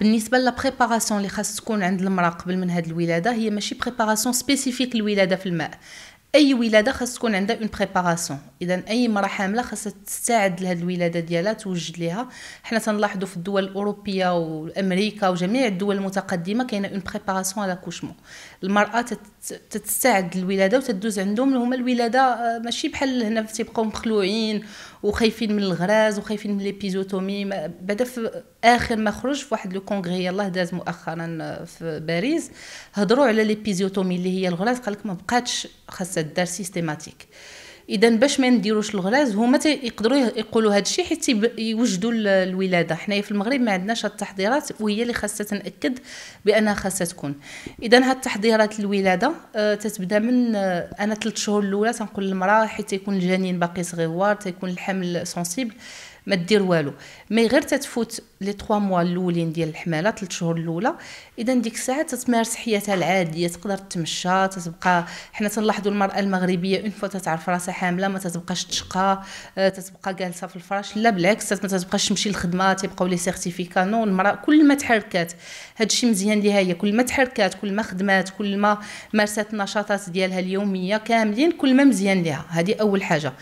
بالنسبه للبريباراسيون اللي خاص تكون عند المراه قبل من هذه الولاده هي ماشي بريباراسيون سبيسيفيك للولاده في الماء اي ولاده خاص تكون عندها اون بريباراسيون اذا اي مراه حامله خاصها تستعد لهاد الولاده ديالها توجد ليها حنا تنلاحظوا في الدول الاوروبيه وامريكا وجميع الدول المتقدمه كاينه اون بريباراسيون على كوشمو المراه تتستعد للولاده وتدوز عندهم هما الولاده آه، ماشي بحال هنا تيبقاو مخلوعين وخايفين من الغراز وخايفين من ليبيزوتومي بعدا في اخر ما خرج في واحد لو كونغري يلاه داز مؤخرا في باريس هضروا على ليبيزوتومي اللي هي الغراز قال لك ما بقاتش خاصها الدار سيستيماتيك اذا باش ما نديروش الغلاز هما يقدروا يقولوا هذا الشيء حيت يوجدوا الولاده حنايا في المغرب ما عندناش التحضيرات وهي اللي خاصها تنأكد بانها خاصها تكون اذا هاد التحضيرات الولاده آه، تتبدا من آه، انا 3 شهور الاولى تنقول للمراه حيت تيكون الجنين باقي صغيوار تيكون الحمل سونسيبل ما دير والو مي غير تتفوت لي 3 موا الاولين ديال الحماله 3 شهور الاولى اذا ديك الساعه تتمارس حياتها العاديه تقدر تمشى تتبقى حنا تنلاحظوا المراه المغربيه اون فوا تتعرف راسها حامله ما تتبقاش تشقى آه، تتبقى جالسه في الفراش لا بالعكس ما تتبقاش تمشي للخدمه تيبقاو لي سيرتيفيكا نو المراه كل ما تحركات هادشي مزيان ليها هي كل ما تحركات كل ما خدمات كل ما مارست النشاطات ديالها اليوميه كاملين كل ما مزيان ليها هذه اول حاجه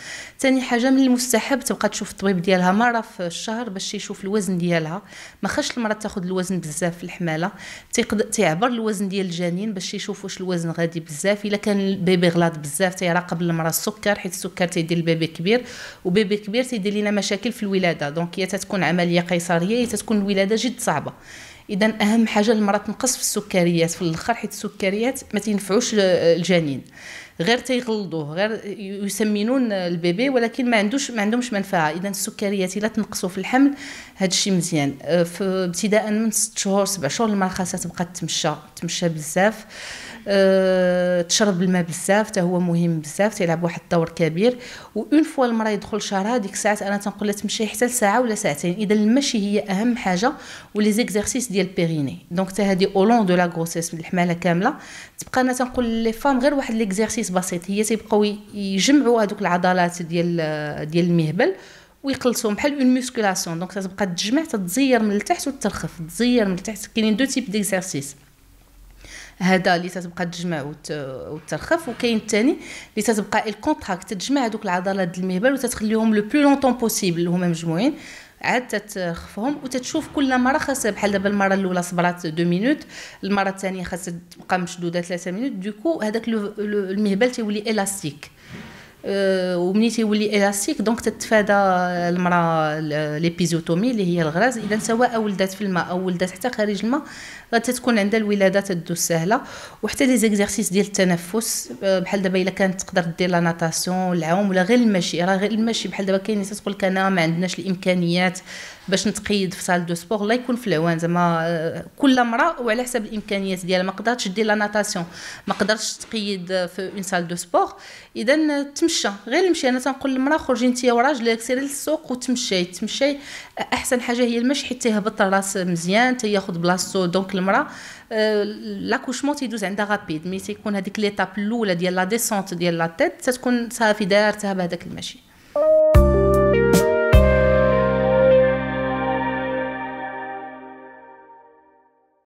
ثاني حاجه من المستحب تبقى تشوف الطبيب ديالها مرة في الشهر باش يشوف الوزن ديالها ما خاش المره تاخذ الوزن بزاف في الحمالة تيقدر تيعبر الوزن ديال الجنين باش يشوف واش الوزن غادي بزاف الا كان البيبي غلاط بزاف تيراقب المرأة السكر حيت السكر تيدير البيبي كبير وبيبي كبير تيدير لينا مشاكل في الولادة دونك هي تتكون عملية قيصرية هي تتكون الولادة جد صعبة اذا اهم حاجه المراه تنقص في السكريات في الاخر حيت السكريات ما تنفعوش آه، الجنين غير تيغلظوه غير يسمنون البيبي ولكن ما عندوش ما عندهمش منفعه اذا السكريات الا تنقصوا في الحمل هذا الشيء مزيان آه، ابتداء من 6 شهور 7 شهور المرخصه تبقى تمشى تمشى بزاف أه أه تشرب الماء بزاف حتى هو مهم بزاف تيلعب واحد الدور كبير وان فوا المراه يدخل شهرها ديك الساعات انا تنقول لها تمشي حتى لساعه ولا ساعتين اذا المشي هي اهم حاجه ولي زيكزارسيس ديال بيريني دونك حتى هادي اولون دو لا غروسيس الحماله كامله تبقى انا تنقول لي فام غير واحد ليكزارسيس بسيط هي تيبقاو يجمعوا هذوك العضلات ديال ديال المهبل ويقلصهم بحال اون موسكولاسيون دونك تتبقى تجمع تتزير من التحت وترخف تزير من التحت كاينين دو تيب ديكزارسيس هذا اللي تتبقى تجمع وترخف وكاين الثاني اللي تتبقى الكونتراكت تجمع هذوك العضلات المهبل وتتخليهم لو بلو لونطون بوسيبل هما مجموعين عاد تخفهم وتتشوف كل مره خاص بحال دابا المره الاولى صبرات 2 مينوت المره الثانيه خاص تبقى مشدوده 3 مينوت دوكو هذاك المهبل تيولي الاستيك ومني تيولي الاستيك دونك تتفادى المراه ليبيزوتومي اللي هي الغراز اذا سواء ولدت في الماء او ولدت حتى خارج الماء غتتكون عندها الولاده تدوز سهله وحتى لي زيكزيرسيس ديال التنفس بحال دابا الا كانت تقدر دير لا ناتاسيون العوم ولا غير المشي راه غير المشي بحال دابا كاين ناس تقول لك انا ما عندناش الامكانيات باش نتقيد في سال دو سبور الله يكون في العوان زعما كل مراه وعلى حسب الامكانيات ديالها ما قدرتش دير لا ناتاسيون ما قدرتش تقيد في اون سال دو سبور اذا تمشي تمشى غير المشي انا تنقول للمراه خرجي انت وراجلك سيري للسوق وتمشي تمشي احسن حاجه هي المشي حيت تيهبط الراس مزيان تياخذ بلاصتو دونك المراه آه لاكوشمون تيدوز عندها غابيد مي تيكون هذيك ليتاب الاولى ديال لا ديسونت ديال لا تيت تتكون صافي دارتها بهذاك المشي